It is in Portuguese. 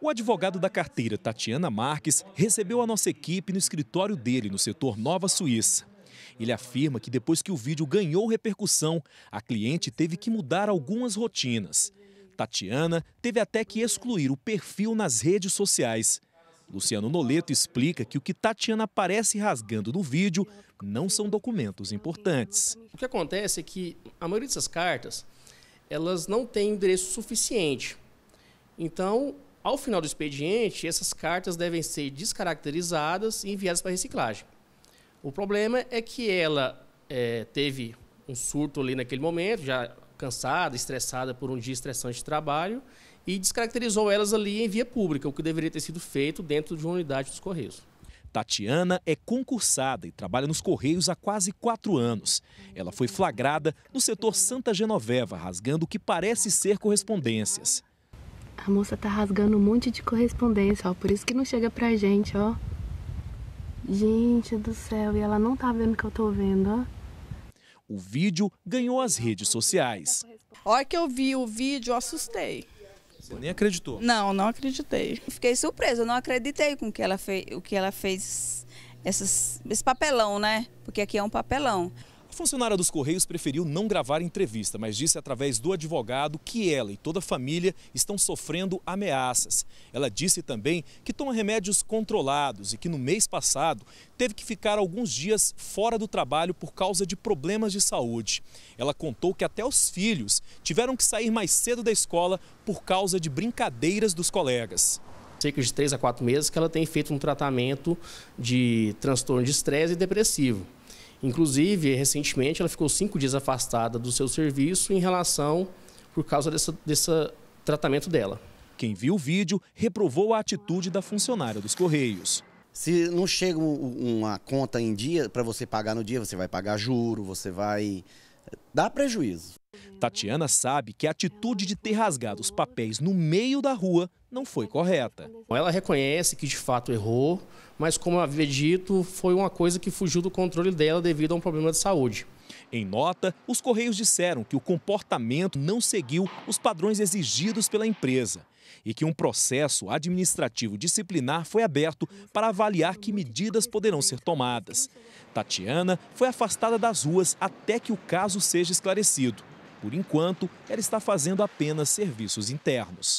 O advogado da carteira, Tatiana Marques, recebeu a nossa equipe no escritório dele, no setor Nova Suíça. Ele afirma que depois que o vídeo ganhou repercussão, a cliente teve que mudar algumas rotinas. Tatiana teve até que excluir o perfil nas redes sociais. Luciano Noleto explica que o que Tatiana aparece rasgando no vídeo não são documentos importantes. O que acontece é que a maioria dessas cartas, elas não têm endereço suficiente. Então, ao final do expediente, essas cartas devem ser descaracterizadas e enviadas para reciclagem. O problema é que ela é, teve um surto ali naquele momento, já cansada, estressada por um dia estressante de trabalho, e descaracterizou elas ali em via pública, o que deveria ter sido feito dentro de uma unidade dos Correios. Tatiana é concursada e trabalha nos Correios há quase quatro anos. Ela foi flagrada no setor Santa Genoveva, rasgando o que parece ser correspondências. A moça tá rasgando um monte de correspondência, ó. Por isso que não chega pra gente, ó. Gente do céu, e ela não tá vendo o que eu tô vendo, ó. O vídeo ganhou as redes sociais. A hora que eu vi o vídeo, eu assustei. Você nem acreditou? Não, não acreditei. Fiquei surpresa, eu não acreditei com que ela fez, o que ela fez esses esse papelão, né? Porque aqui é um papelão. A funcionária dos Correios preferiu não gravar entrevista, mas disse através do advogado que ela e toda a família estão sofrendo ameaças. Ela disse também que toma remédios controlados e que no mês passado teve que ficar alguns dias fora do trabalho por causa de problemas de saúde. Ela contou que até os filhos tiveram que sair mais cedo da escola por causa de brincadeiras dos colegas cerca de 3 a 4 meses que ela tem feito um tratamento de transtorno de estresse e depressivo. Inclusive, recentemente, ela ficou cinco dias afastada do seu serviço em relação por causa desse dessa tratamento dela. Quem viu o vídeo reprovou a atitude da funcionária dos Correios. Se não chega uma conta em dia para você pagar no dia, você vai pagar juro, você vai eh, dar prejuízo. Tatiana sabe que a atitude de ter rasgado os papéis no meio da rua não foi correta. Ela reconhece que de fato errou, mas como eu havia dito, foi uma coisa que fugiu do controle dela devido a um problema de saúde. Em nota, os Correios disseram que o comportamento não seguiu os padrões exigidos pela empresa e que um processo administrativo disciplinar foi aberto para avaliar que medidas poderão ser tomadas. Tatiana foi afastada das ruas até que o caso seja esclarecido. Por enquanto, ela está fazendo apenas serviços internos.